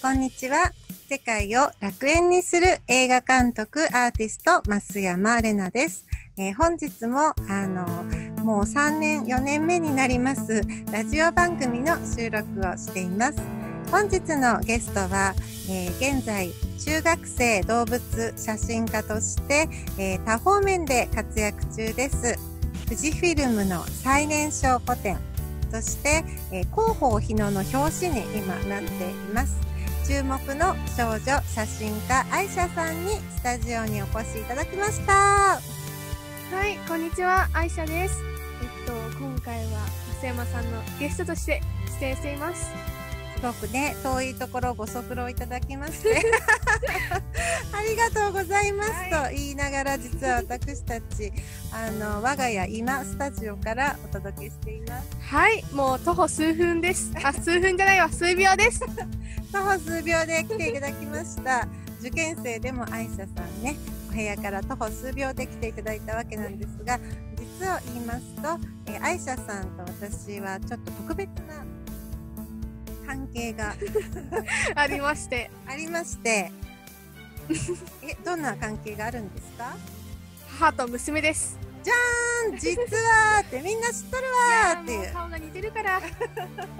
こんにちは。世界を楽園にする映画監督、アーティスト、増山玲奈です。えー、本日も、あの、もう3年、4年目になります、ラジオ番組の収録をしています。本日のゲストは、えー、現在、中学生動物写真家として、えー、多方面で活躍中です。富士フィルムの最年少個展、そして、えー、広報日野の表紙に今なっています。注目の少女写真家愛イさんにスタジオにお越しいただきましたはいこんにちは愛イですえっと今回は増山さんのゲストとして出演しています遠くね遠いところご足労いただきまして ありがとうございますと言いながら実は私たちあの我が家今スタジオからお届けしていますはいもう徒歩数分です あ数分じゃないわ数秒です 徒歩数秒で来ていただきました受験生でもアイシャさんねお部屋から徒歩数秒で来ていただいたわけなんですが実を言いますと、えー、アイシャさんと私はちょっと特別な関係が ありましてありましてえどんな関係があるんですか母と娘ですじゃーん実はってみんな知っとるわっていう顔が似てるから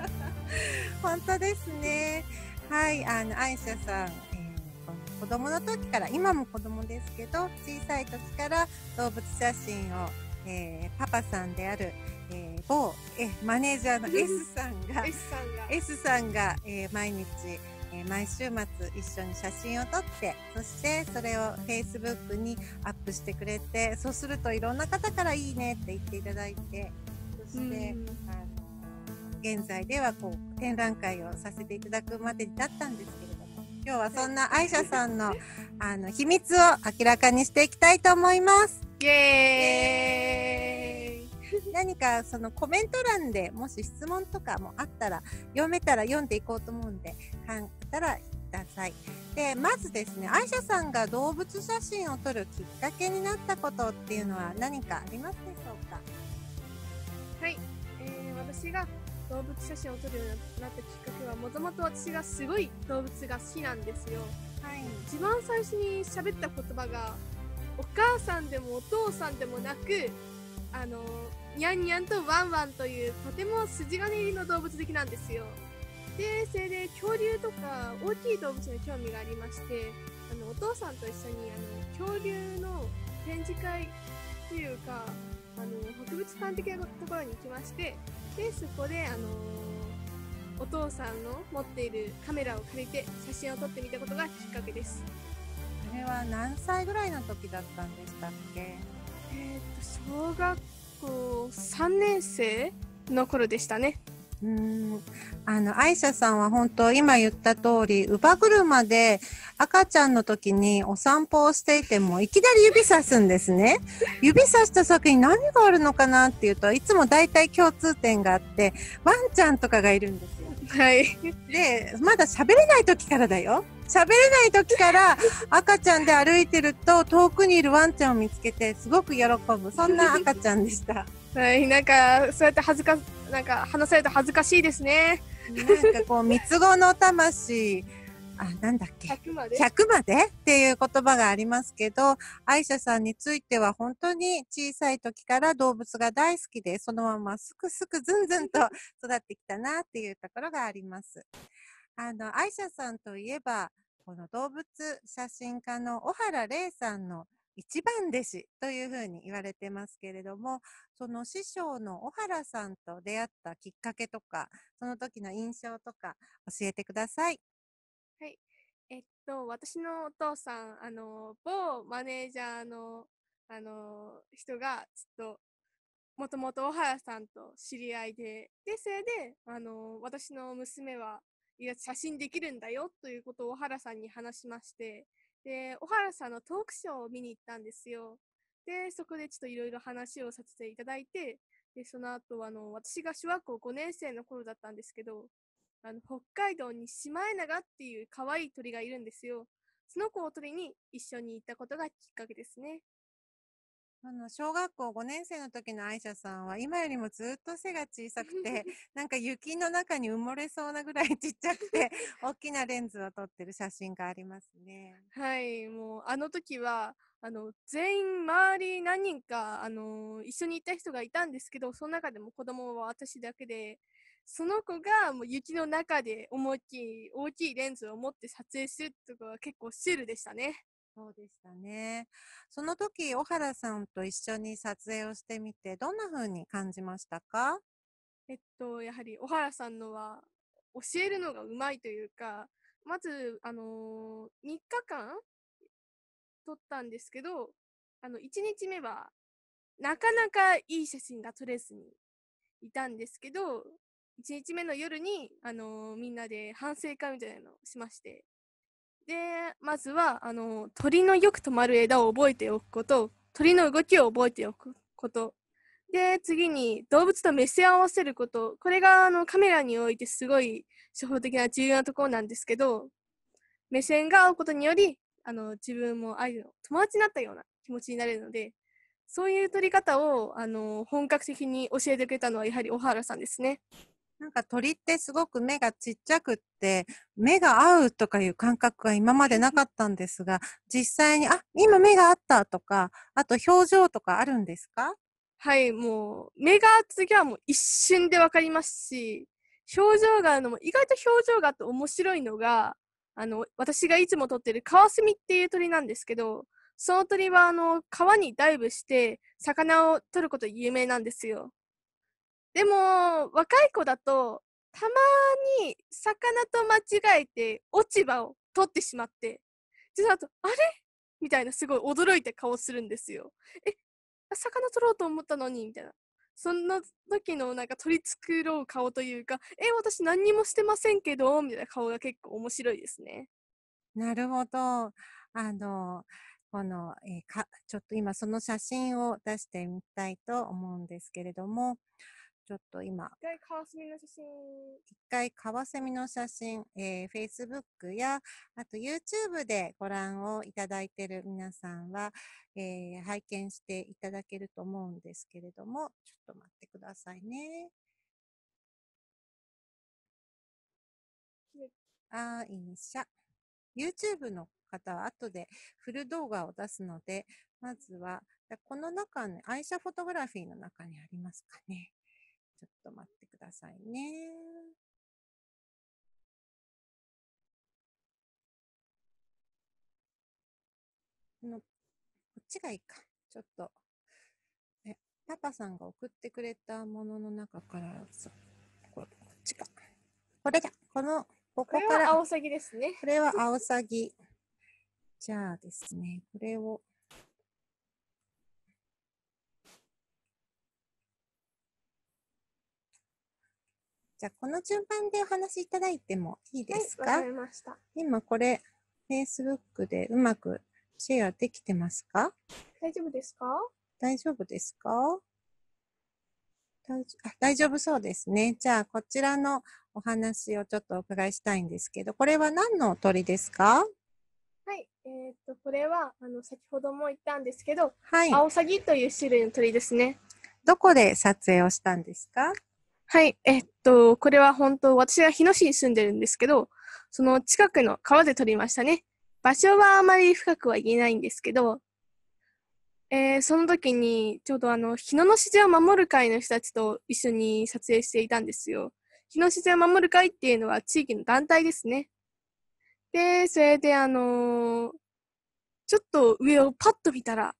本当ですねはいあのアイシャさん、えー、子供の時から今も子供ですけど小さい時から動物写真を、えー、パパさんであるえー、某えマネージャーの S さんが S さんが S さんが、えー、毎日、えー、毎週末一緒に写真を撮ってそしてそれを Facebook にアップしてくれてそうするといろんな方から「いいね」って言っていただいてそして、あの現在ではこう展覧会をさせていただくまでだったんですけれども今日はそんなアイシャさんのあの秘密を明らかにしていきたいと思います。イエーイ何かそのコメント欄でもし質問とかもあったら読めたら読んでいこうと思うんで考えたらください。でまずですねアイシさんが動物写真を撮るきっかけになったことっていうのは何かありますでしょうかはい、えー、私が動物写真を撮るようになったきっかけはもともと私がすごい動物が好きなんですよ。はい、一番最初に喋った言葉がお母さんでもお父さんでもなくあのニャンニャンとワンワンというとても筋金入りの動物的なんですよでそれで恐竜とか大きい動物に興味がありましてあのお父さんと一緒にあの恐竜の展示会というかあの博物館的なところに行きましてでそこであのお父さんの持っているカメラを借りて写真を撮ってみたことがきっかけですあれは何歳ぐらいの時だったんでしたっけえー、っと小学学3年生の頃でしたね。うんあの、アイシャさんは本当、今言った通り、乳母車で赤ちゃんの時にお散歩をしていても、いきなり指さすんですね。指さした先に何があるのかなっていうといつも大体共通点があって、ワンちゃんとかがいるんですよ。はい。で、まだ喋れない時からだよ。喋れない時から赤ちゃんで歩いてると遠くにいるワンちゃんを見つけてすごく喜ぶそんな赤ちゃんでした。はい、なんかそうやって恥ずかなんか話されると恥ずかしいですね。なんかこう三つ子の魂あなんだっけ100まで ,100 までっていう言葉がありますけどアイシャさんについては本当に小さい時から動物が大好きでそのまますくすくずんずんと育ってきたなっていうところがあります。あの、アイシャさんといえば、この動物写真家の小原玲さんの一番弟子というふうに言われてますけれども、その師匠の小原さんと出会ったきっかけとか、その時の印象とか教えてください。はい。えっと、私のお父さん、あの、某マネージャーの、あの、人が、ちょっと、もともと小原さんと知り合いで、で、それで、あの、私の娘はいや、写真できるんだよということを小原さんに話しまして、で、小原さんのトークショーを見に行ったんですよ。で、そこでちょっといろいろ話をさせていただいて、で、その後、あの、私が小学校5年生の頃だったんですけど、あの、北海道にシマエナガっていう可愛い鳥がいるんですよ。その子を鳥に一緒に行ったことがきっかけですね。あの、小学校5年生の時のアイシャさんは、今よりもずっと背が小さくて、なんか雪の中に埋もれそうなぐらいちっちゃくて、大きなレンズを撮ってる写真がありますね。はい、もう、あの時は、あの、全員、周り何人か、あの、一緒にいた人がいたんですけど、その中でも子供は私だけで、その子がもう雪の中で思いっきり大きいレンズを持って撮影するとかは結構シュールでしたね。そうでしたね。その時、小原さんと一緒に撮影をしてみて、どんな風に感じましたかえっと、やはり小原さんのは、教えるのがうまいというか、まず、あのー、3日間撮ったんですけど、あの、1日目は、なかなかいい写真が撮れずにいたんですけど、1日目の夜に、あのー、みんなで反省会みたいなのをしまして、でまずはあの鳥のよく止まる枝を覚えておくこと鳥の動きを覚えておくことで次に動物と目線を合わせることこれがあのカメラにおいてすごい初歩的な重要なところなんですけど目線が合うことによりあの自分も愛の友達になったような気持ちになれるのでそういう撮り方をあの本格的に教えてくれたのはやはり小原さんですね。なんか鳥ってすごく目がちっちゃくって、目が合うとかいう感覚が今までなかったんですが、実際に、あ、今目が合ったとか、あと表情とかあるんですかはい、もう、目が次はもう一瞬でわかりますし、表情があるのも、意外と表情があって面白いのが、あの、私がいつも撮ってるカワスミっていう鳥なんですけど、その鳥はあの、川にダイブして、魚を取ること有名なんですよ。でも、若い子だと、たまに魚と間違えて落ち葉を取ってしまって、その後、あれみたいなすごい驚いた顔するんですよ。え、魚取ろうと思ったのにみたいな。そんな時のなんか取り繕う顔というか、え、私何にもしてませんけど、みたいな顔が結構面白いですね。なるほど。あの、この、えか、ちょっと今その写真を出してみたいと思うんですけれども、ちょっと今、一回カワセミの写真。一回カワセミの写真、えー、Facebook や、あと YouTube でご覧をいただいている皆さんは、えー、拝見していただけると思うんですけれども、ちょっと待ってくださいね。あー、いいしゃ。YouTube の方は後でフル動画を出すので、まずは、この中の、愛車フォトグラフィーの中にありますかね。ちょっと待ってくださいね。のこっちがいいか。ちょっと、え。パパさんが送ってくれたものの中からこここっちか。これじゃ、この、ここから。これは青サギですね。これは青サギ。じゃあですね、これをじゃあ、この順番でお話しいただいてもいいですか、はい、かりました。今これ、Facebook でうまくシェアできてますか大丈夫ですか大丈夫ですか大丈夫そうですね。じゃあ、こちらのお話をちょっとお伺いしたいんですけど、これは何の鳥ですかはい。えっ、と、これは、あの、先ほども言ったんですけど、はい。アオサギという種類の鳥ですね。どこで撮影をしたんですかはい、えっと、これは本当、私は日野市に住んでるんですけど、その近くの川で撮りましたね。場所はあまり深くは言えないんですけど、えー、その時に、ちょうどあの、日野の自然を守る会の人たちと一緒に撮影していたんですよ。日野自然を守る会っていうのは地域の団体ですね。で、それであのー、ちょっと上をパッと見たら、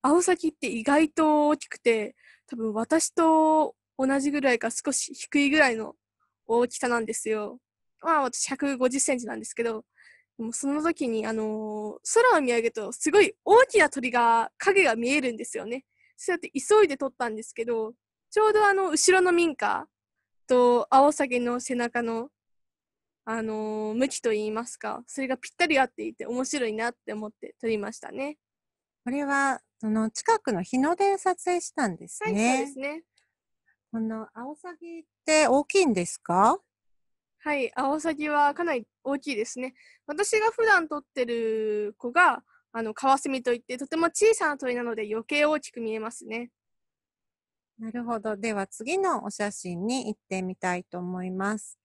青崎って意外と大きくて、多分私と同じぐらいか少し低いぐらいの大きさなんですよ。まあ私150センチなんですけど、もその時に、あのー、空を見上げるとすごい大きな鳥が、影が見えるんですよね。そうやって急いで撮ったんですけど、ちょうどあの、後ろの民家と青鷺の背中の、あのー、向きといいますか、それがぴったり合っていて面白いなって思って撮りましたね。これは、その近くの日の出撮影したんですね。はい、そうですね。この、アオサギって大きいんですかはい、アオサギはかなり大きいですね。私が普段取ってる子が、あの、カワセミといって、とても小さな鳥なので余計大きく見えますね。なるほど。では次のお写真に行ってみたいと思います。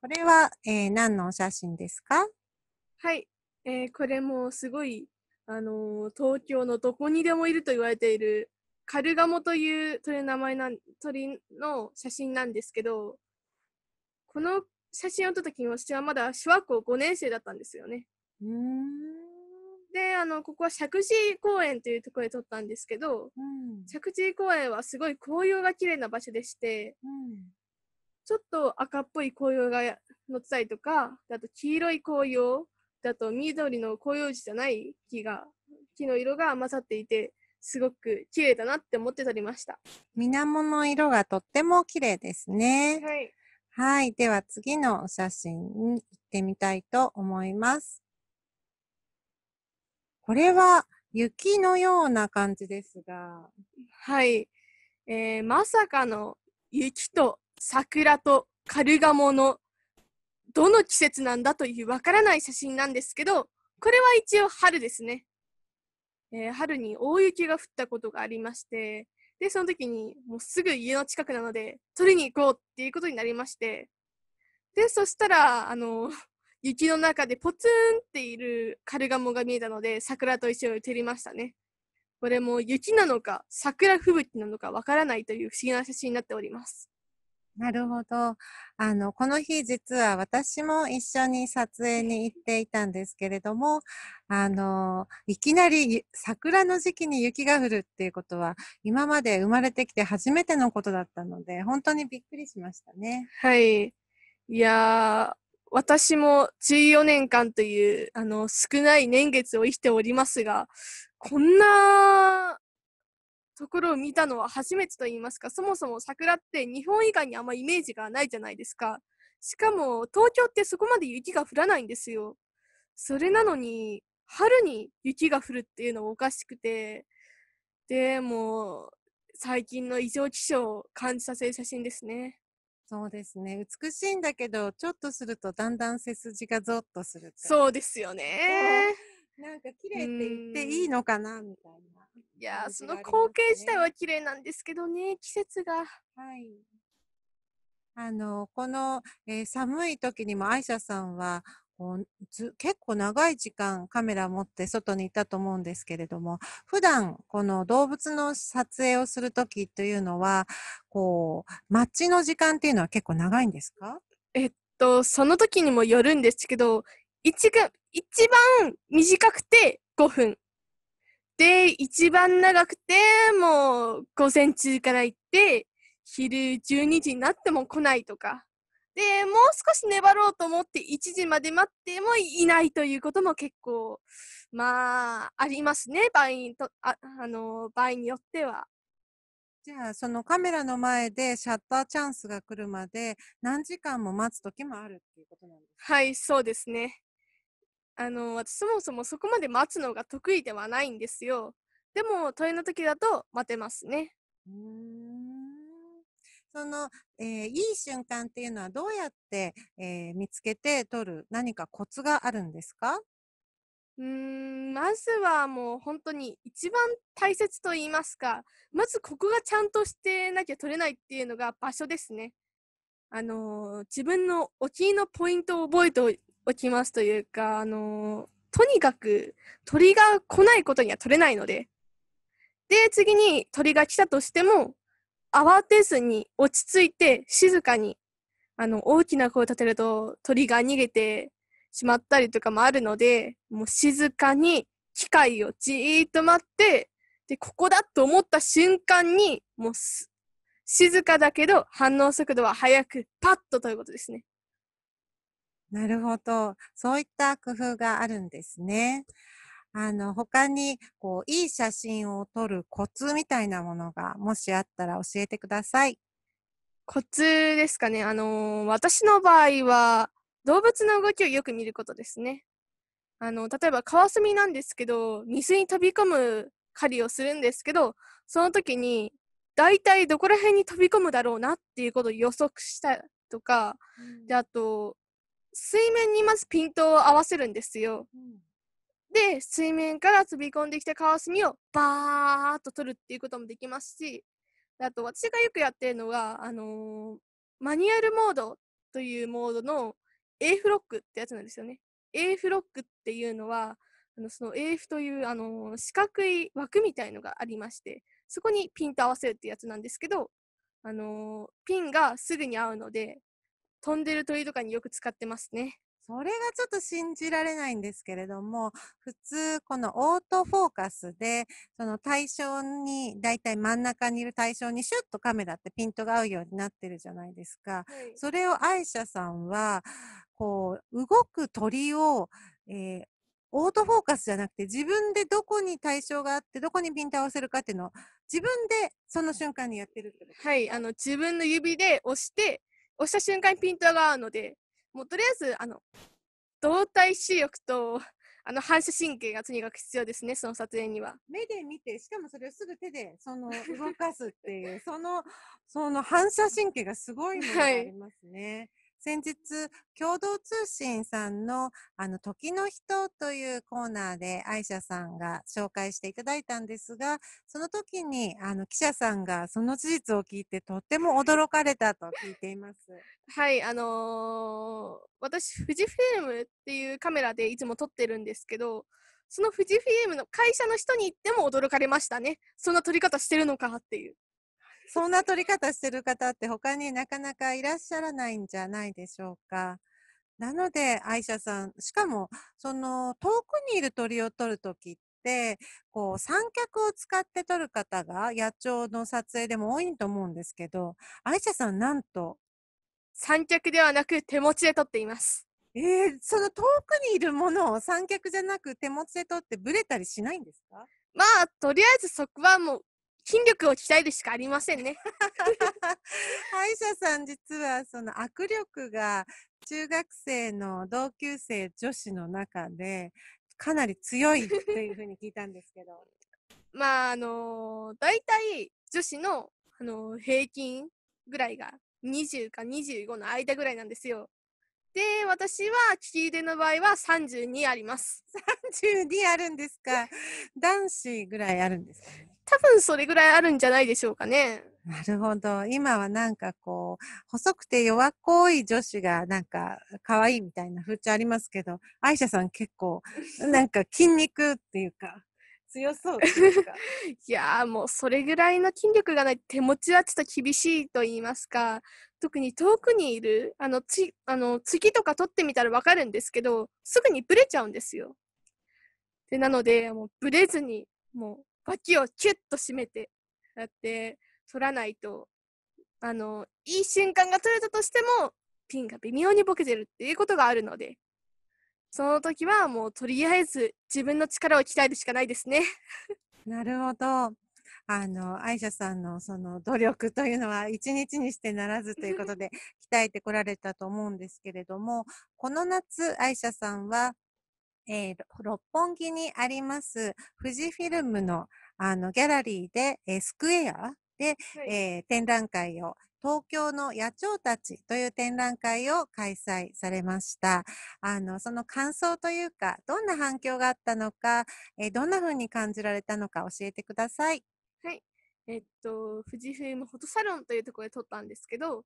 これは、えー、何のお写真ですかはい、えー、これもすごい、あのー、東京のどこにでもいると言われているカルガモという鳥の名前なん鳥の写真なんですけどこの写真を撮った時に私はまだ小学校5年生だったんですよね。であのここは石神公園というところで撮ったんですけど、うん、石神公園はすごい紅葉が綺麗な場所でして、ちょっと赤っぽい紅葉が乗ってたりとかあと黄色い紅葉だと緑の紅葉樹じゃない木が木の色が混ざっていてすごく綺麗だなって思って撮りました。水面の色がとっても綺麗ですね。はい。はい。では次のお写真に行ってみたいと思います。これは雪のような感じですが。はい。えー、まさかの雪と桜とカルガモのどの季節なんだというわからない写真なんですけど、これは一応春ですね。えー、春に大雪が降ったことがありまして、で、その時に、もうすぐ家の近くなので、取りに行こうっていうことになりまして、で、そしたら、あの、雪の中でポツンっているカルガモが見えたので、桜と一緒に照りましたね。これも雪なのか、桜吹雪なのかわからないという不思議な写真になっております。なるほど。あの、この日実は私も一緒に撮影に行っていたんですけれども、あの、いきなり桜の時期に雪が降るっていうことは、今まで生まれてきて初めてのことだったので、本当にびっくりしましたね。はい。いや私も14年間という、あの、少ない年月を生きておりますが、こんなところを見たのは初めてと言いますか、そもそも桜って日本以外にあんまイメージがないじゃないですか。しかも、東京ってそこまで雪が降らないんですよ。それなのに、春に雪が降るっていうのはおかしくて、でも、最近の異常気象を感じさせる写真ですね。そうですね。美しいんだけど、ちょっとするとだんだん背筋がゾッとする。そうですよね。なんか綺麗って言っていいのかなみたいな。いやその光景自体は綺麗なんですけどね季節が。はいあのこの、えー、寒い時にも愛イさんはこうず結構長い時間カメラ持って外にいたと思うんですけれども普段この動物の撮影をする時というのはこう待ちの時間っていうのは結構長いんですかえっとその時にもよるんですけど一が一番短くて5分で、一番長くて、もう午前中から行って、昼12時になっても来ないとか。で、もう少し粘ろうと思って1時まで待ってもいないということも結構、まあ、ありますね。場合ンと、あ、あの、場合によっては。じゃあ、そのカメラの前でシャッターチャンスが来るまで何時間も待つ時もあるっていうことなんですかはい、そうですね。あの私そもそもそこまで待つのが得意ではないんですよでも問いの時だと待てますねその、えー、いい瞬間っていうのはどうやって、えー、見つけて取る何かコツがあるんですかうんまずはもう本当に一番大切と言いますかまずここがちゃんとしてなきゃ取れないっていうのが場所ですね。あのー、自分のお気に入りのポイントを覚えて起きますというか、あのー、とにかく鳥が来ないことには取れないので。で、次に鳥が来たとしても、慌てずに落ち着いて静かに、あの、大きな声を立てると鳥が逃げてしまったりとかもあるので、もう静かに機械をじーっと待って、で、ここだと思った瞬間に、もう静かだけど反応速度は速く、パッとということですね。なるほど。そういった工夫があるんですね。あの、他に、こう、いい写真を撮るコツみたいなものが、もしあったら教えてください。コツですかね。あの私の場合は、動物の動きをよく見ることですね。あの、例えばカワセミなんですけど、水に飛び込む狩りをするんですけど、その時に、大体どこら辺に飛び込むだろうなっていうことを予測したとか、で、あと、水面にまずピントを合わせるんですよ。うん、で水面から飛び込んできたカワセミをバーッと取るっていうこともできますしあと私がよくやってるのが、あのー、マニュアルモードというモードの A フロックってやつなんですよね。A フロックっていうのはあのその AF という、あのー、四角い枠みたいのがありましてそこにピント合わせるってやつなんですけど、あのー、ピンがすぐに合うので飛んでる鳥とかによく使ってますね。それがちょっと信じられないんですけれども、普通このオートフォーカスで、その対象に、だいたい真ん中にいる対象にシュッとカメラってピントが合うようになってるじゃないですか。はい、それをアイシャさんは、こう、動く鳥を、えー、オートフォーカスじゃなくて自分でどこに対象があってどこにピント合わせるかっていうのを自分でその瞬間にやってるってことはい、あの自分の指で押して押した瞬間にピントが合うので、もうとりあえず、あの、動体視力と、あの反射神経がとにかく必要ですね、その撮影には。目で見て、しかもそれをすぐ手でその動かすっていう、そのその反射神経がすごいものがありますね。はい先日、共同通信さんの、あの、時の人というコーナーで、愛者さんが紹介していただいたんですが、その時に、あの、記者さんがその事実を聞いて、とっても驚かれたと聞いています。はい、あのー、私、富士フィルムっていうカメラでいつも撮ってるんですけど、その富士フィルムの会社の人に行っても驚かれましたね。そんな撮り方してるのかっていう。そんな取り方してる方って他になかなかいらっしゃらないんじゃないでしょうか。なので、愛車さん、しかも、その、遠くにいる鳥を撮るときって、こう、三脚を使って撮る方が野鳥の撮影でも多いと思うんですけど、愛車さん、なんと。三脚ではなく手持ちで撮っています。えー、その遠くにいるものを三脚じゃなく手持ちで撮ってブレたりしないんですかまあ、とりあえずそこはも筋力を鍛えるしかありませんね。歯医者さん実はその握力が中学生の同級生女子の中でかなり強いというふうに聞いたんですけど。まああのー、大体女子の、あのー、平均ぐらいが20か25の間ぐらいなんですよ。で、私は利き腕の場合は32あります。32あるんですか。男子ぐらいあるんですか、ね、多分それぐらいあるんじゃないでしょうかね。なるほど。今はなんかこう、細くて弱っこい女子がなんか可愛いみたいな風潮ありますけど、アイシャさん結構なんか筋肉っていうか、強そういうか。いやーもうそれぐらいの筋力がない手持ちはちょっと厳しいと言いますか、特に遠くにいる、あの、ちあの、月とか取ってみたらわかるんですけど、すぐにブレちゃうんですよ。で、なので、もうブレずに、もう脇をキュッと締めて、だって、取らないと、あの、いい瞬間が取れたとしても、ピンが微妙にボケてるっていうことがあるので、その時はもうとりあえず自分の力を鍛えるしかないですね。なるほど。あの、アイシャさんのその努力というのは一日にしてならずということで 鍛えてこられたと思うんですけれども、この夏、アイシャさんはえー、六本木にあります富士フィルムのあのギャラリーで、えー、スクエアで、はい、えー、展覧会を東京の野鳥たちという展覧会を開催されました。あの、その感想というか、どんな反響があったのか、えー、どんな風に感じられたのか教えてください。はい。えっと、富士フィルムフォトサロンというところで撮ったんですけど、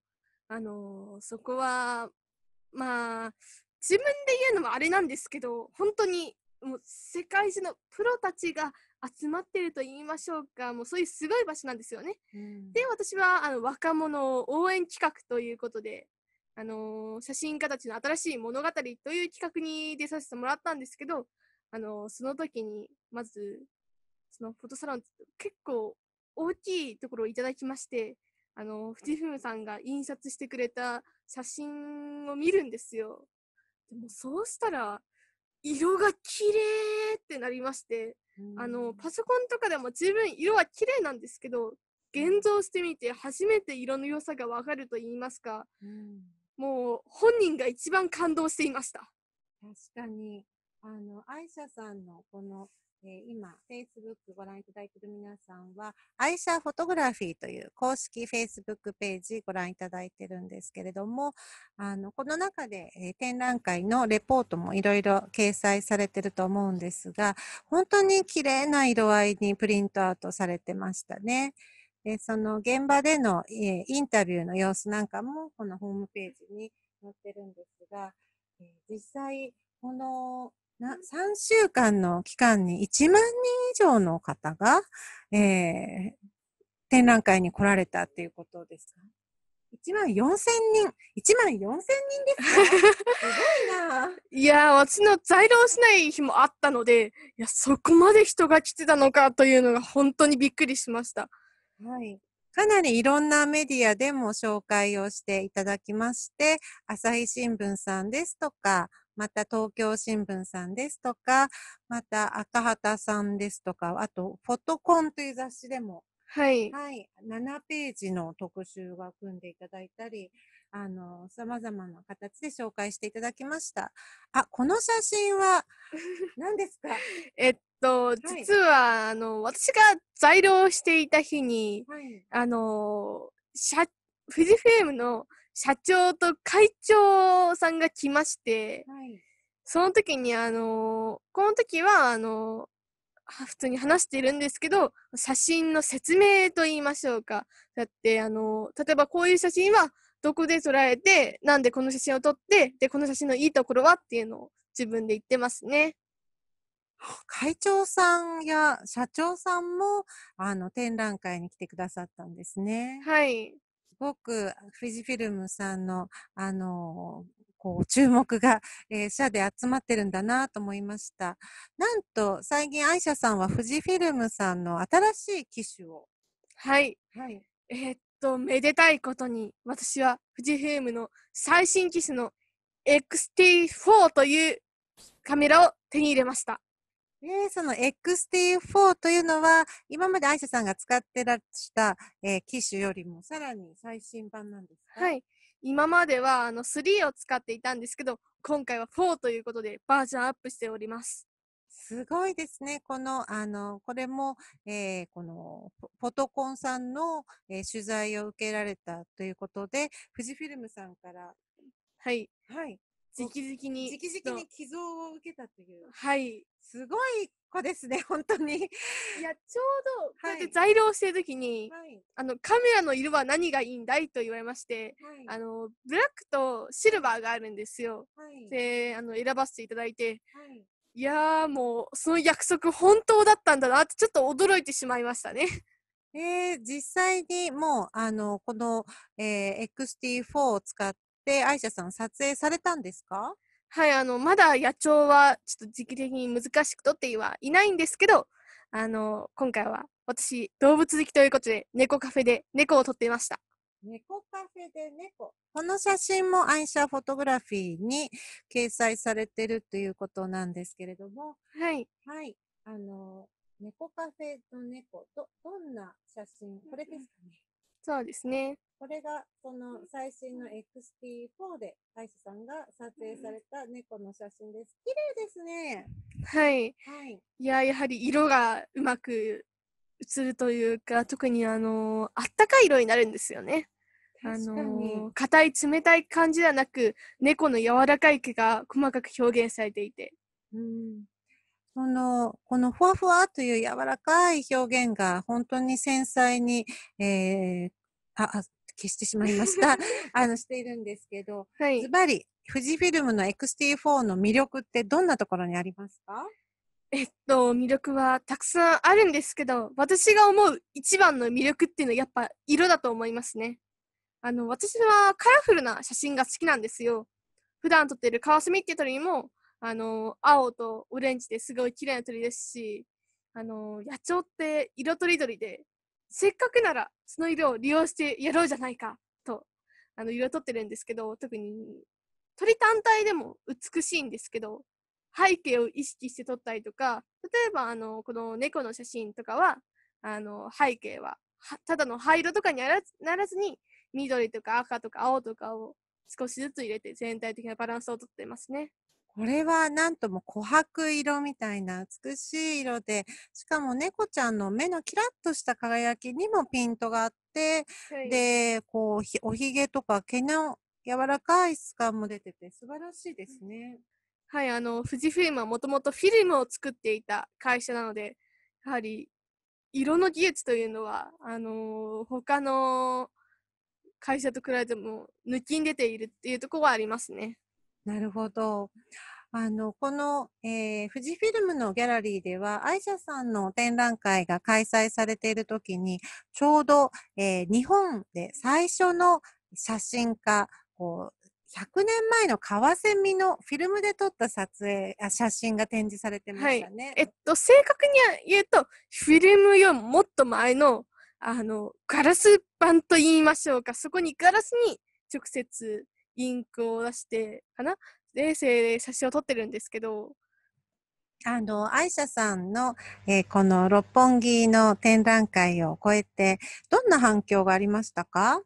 あのそこは、まあ、自分で言うのもあれなんですけど、本当にもう世界中のプロたちが集まってると言いましょうか、もうそういうすごい場所なんですよね。うん、で、私はあの若者応援企画ということで、あのー、写真家たちの新しい物語という企画に出させてもらったんですけど、あのー、その時に、まず、そのフォトサロン、結構大きいところをいただきまして、あのー、フジフムさんが印刷してくれた写真を見るんですよ。でもそうしたら色が綺麗ってなりまして、あのパソコンとかでも十分色は綺麗なんですけど現像してみて初めて色の良さが分かると言いますか、うん、もう本人が一番感動していました確かにあの愛イさんのこのえ今、Facebook ご覧いただいている皆さんは、愛車フォトグラフィーという公式 Facebook ページご覧いただいてるんですけれども、あの、この中で、え展覧会のレポートもいろいろ掲載されてると思うんですが、本当に綺麗な色合いにプリントアウトされてましたね。で、その現場での、えインタビューの様子なんかも、このホームページに載ってるんですが、え実際、このな3週間の期間に1万人以上の方が、えー、展覧会に来られたっていうことですか ?1 万4千人。1万4千人ですかすごいな。いや私の在庫しない日もあったので、いや、そこまで人が来てたのかというのが本当にびっくりしました。はい。かなりいろんなメディアでも紹介をしていただきまして、朝日新聞さんですとか、また東京新聞さんですとか、また赤旗さんですとか、あと、フォトコンという雑誌でも、はい。はい。7ページの特集が組んでいただいたり、あの、様々な形で紹介していただきました。あ、この写真は 何ですか えっと、はい、実は、あの、私が在留していた日に、はい、あの、社、富士フェームの社長と会長さんが来まして、はい、その時にあのこの時はあの普通に話しているんですけど写真の説明と言いましょうかだってあの例えばこういう写真はどこで捉えてなんでこの写真を撮ってでこの写真のいいところはっていうのを自分で言ってますね。会長さんや社長さんもあの展覧会に来てくださったんですね。はい。ごくフジフィルムさんの、あのこう注目が、えー、社で集まってるんだなと思いました。なんと最近愛車さんは富士フィルムさんの新しい機種を。はい。はい、えー、っと、めでたいことに私は富士フィルムの最新機種の XT4 というカメラを手に入れました。で、その XT4 というのは、今までアイシャさんが使ってらした、えー、機種よりもさらに最新版なんですかはい。今まではあの3を使っていたんですけど、今回は4ということでバージョンアップしております。すごいですね。この、あの、これも、えー、この、フォトコンさんの、えー、取材を受けられたということで、富士フィルムさんから、はい。はい。直々に。直々に寄贈を受けたという。はい。すごい子ですね、本当に。いや、ちょうど、はい、こうって在料してるときに、はい、あの、カメラの色は何がいいんだいと言われまして、はい、あの、ブラックとシルバーがあるんですよ。はい、で、あの、選ばせていただいて、はいいやもう、その約束本当だったんだなって、ちょっと驚いてしまいましたね。えー、実際にもう、あの、この、えー、XT4 を使っ、アイシャさん撮影されたんですかはい、あの、まだ野鳥はちょっと時期的に難しくとってはいないんですけど、あの、今回は私、動物好きということで、猫カフェで猫を撮っていました。猫カフェで猫。この写真もアイシャフォトグラフィーに掲載されてるということなんですけれども。はい。はい。あの、猫カフェの猫、ど、どんな写真これですかね。そうですね。これが、その最新の XT4 で、大使さんが撮影された猫の写真です。綺麗ですね。はい。はい、いや、やはり色がうまく映るというか、特にあの、あったかい色になるんですよね。あの、硬い冷たい感じではなく、猫の柔らかい毛が細かく表現されていて。うんこの、このふわふわという柔らかい表現が本当に繊細に、えー、あ、あ、消してしまいました。あの、しているんですけど、ズバリ、富士フィルムの XT4 の魅力ってどんなところにありますかえっと、魅力はたくさんあるんですけど、私が思う一番の魅力っていうのはやっぱ色だと思いますね。あの、私はカラフルな写真が好きなんですよ。普段撮ってるカワスミっていうにもあの、青とオレンジですごい綺麗な鳥ですし、あの、野鳥って色とりどりで、せっかくならその色を利用してやろうじゃないかと、あの、色とってるんですけど、特に鳥単体でも美しいんですけど、背景を意識して撮ったりとか、例えばあの、この猫の写真とかは、あの、背景は、ただの灰色とかにならずに、緑とか赤とか青とかを少しずつ入れて全体的なバランスをとってますね。これはなんとも琥珀色みたいな美しい色で、しかも猫ちゃんの目のキラッとした輝きにもピントがあって、はい、で、こう、おひげとか毛の柔らかい質感も出てて素晴らしいですね。はい、あの、富士フィルムはもともとフィルムを作っていた会社なので、やはり色の技術というのは、あの他の会社と比べても抜きん出ているっていうところはありますね。なるほど。あの、この、えー、富士フィルムのギャラリーでは、愛ャさんの展覧会が開催されているときに、ちょうど、えー、日本で最初の写真家、こう、100年前のカワセミのフィルムで撮った撮影あ写真が展示されてましたね。はい、えっと、正確に言うと、フィルムよりもっと前の、あの、ガラス板と言いましょうか、そこにガラスに直接インクを出してかな衛星で写真を撮ってるんですけどあの、アイシャさんの、えー、この六本木の展覧会を超えて、どんな反響がありましたか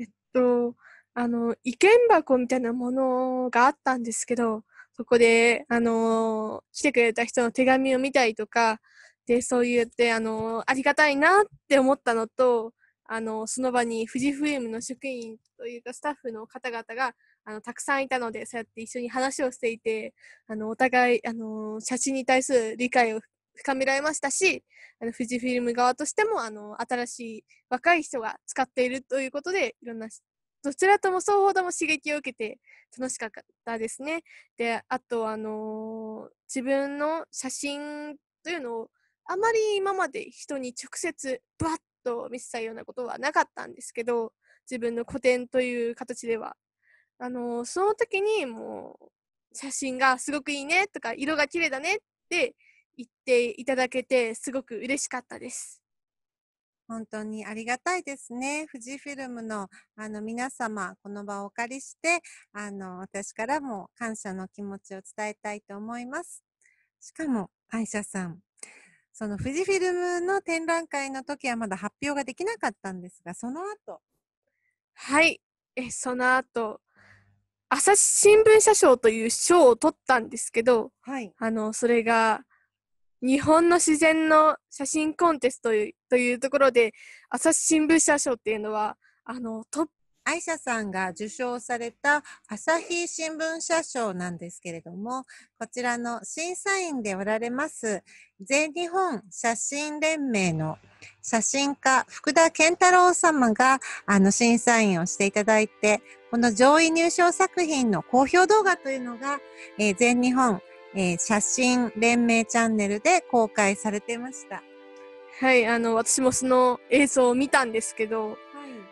えっと、あの、意見箱みたいなものがあったんですけど、そこで、あの来てくれた人の手紙を見たりとか、で、そう言って、あのありがたいなって思ったのと、あの、その場に富士フ m の職員というかスタッフの方々が、あの、たくさんいたので、そうやって一緒に話をしていて、あの、お互い、あの、写真に対する理解を深められましたし、あの、富士フィルム側としても、あの、新しい若い人が使っているということで、いろんな、どちらとも双方とも刺激を受けて楽しかったですね。で、あと、あの自分の写真というのを、あまり今まで人に直接、ぶっと見せたようなことはなかったんですけど、自分の個展という形では。あの、その時にもう、写真がすごくいいねとか、色が綺麗だねって言っていただけて、すごく嬉しかったです。本当にありがたいですね。富士フィルムのあの皆様、この場をお借りして、あの、私からも感謝の気持ちを伝えたいと思います。しかも、歯医者さん、その富士フィルムの展覧会の時はまだ発表ができなかったんですが、その後。はい、えその後、朝日新聞社賞という賞を取ったんですけど、はい、あの、それが、日本の自然の写真コンテストというところで、朝日新聞社賞っていうのは、あの、トッアイシャさんが受賞された朝日新聞社賞なんですけれども、こちらの審査員でおられます、全日本写真連盟の写真家、福田健太郎様が、あの、審査員をしていただいて、この上位入賞作品の好評動画というのが、えー、全日本、えー、写真連盟チャンネルで公開されてました。はい、あの、私もその映像を見たんですけど、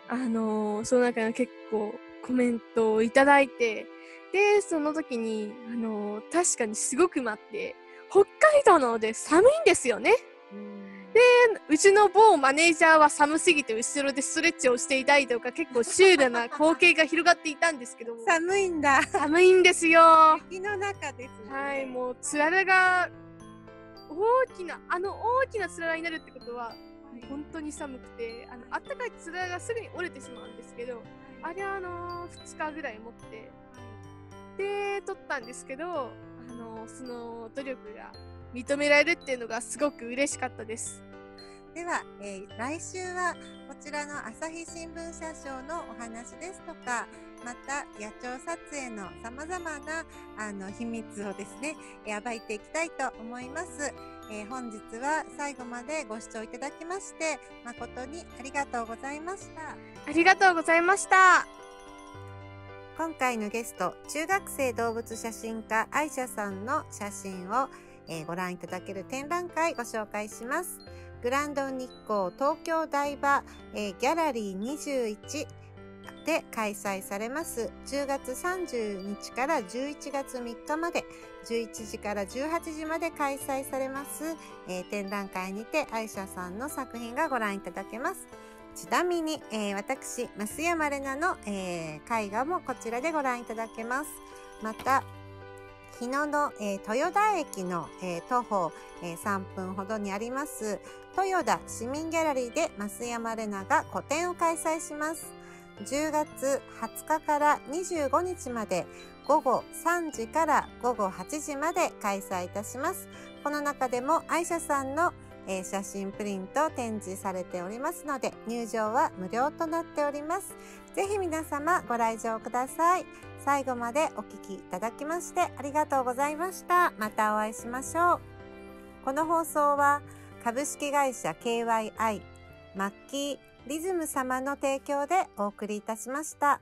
あのー、その中の結構コメントをいただいて、で、その時に、あのー、確かにすごく待って、北海道なので寒いんですよね。で、うちの某マネージャーは寒すぎて後ろでストレッチをしていたりとか、結構シュールな光景が広がっていたんですけども。寒いんだ。寒いんですよ。雪の中です、ね、はい、もうつららが、大きな、あの大きなつららになるってことは、本当に寒くてあの暖かいつららがすぐに折れてしまうんですけどあれはあの2日ぐらい持ってで取ったんですけどあのその努力が認められるっていうのがすごく嬉しかったです。では、えー、来週はこちらの朝日新聞社賞のお話ですとかまた野鳥撮影のさまざまなあの秘密をですね暴いていきたいと思います。えー、本日は最後までご視聴いただきまして誠にありがとうございましたありがとうございました今回のゲスト中学生動物写真家愛車さんの写真を、えー、ご覧いただける展覧会ご紹介しますグランド日光東京台場、えー、ギャラリー21で開催されます10月30日から11月3日まで11時から18時まで開催されます、えー、展覧会にて愛車さんの作品がご覧いただけます。ちなみに、えー、私、増山玲奈の、えー、絵画もこちらでご覧いただけます。また、日野の、えー、豊田駅の、えー、徒歩、えー、3分ほどにあります豊田市民ギャラリーで増山玲奈が個展を開催します。10月20日から25日まで午後3時から午後8時まで開催いたします。この中でも愛車さんのえ写真プリント展示されておりますので入場は無料となっておりますぜひ皆様ご来場ください最後までお聴きいただきましてありがとうございましたまたお会いしましょうこの放送は株式会社 KYI マッキーリズム様の提供でお送りいたしました。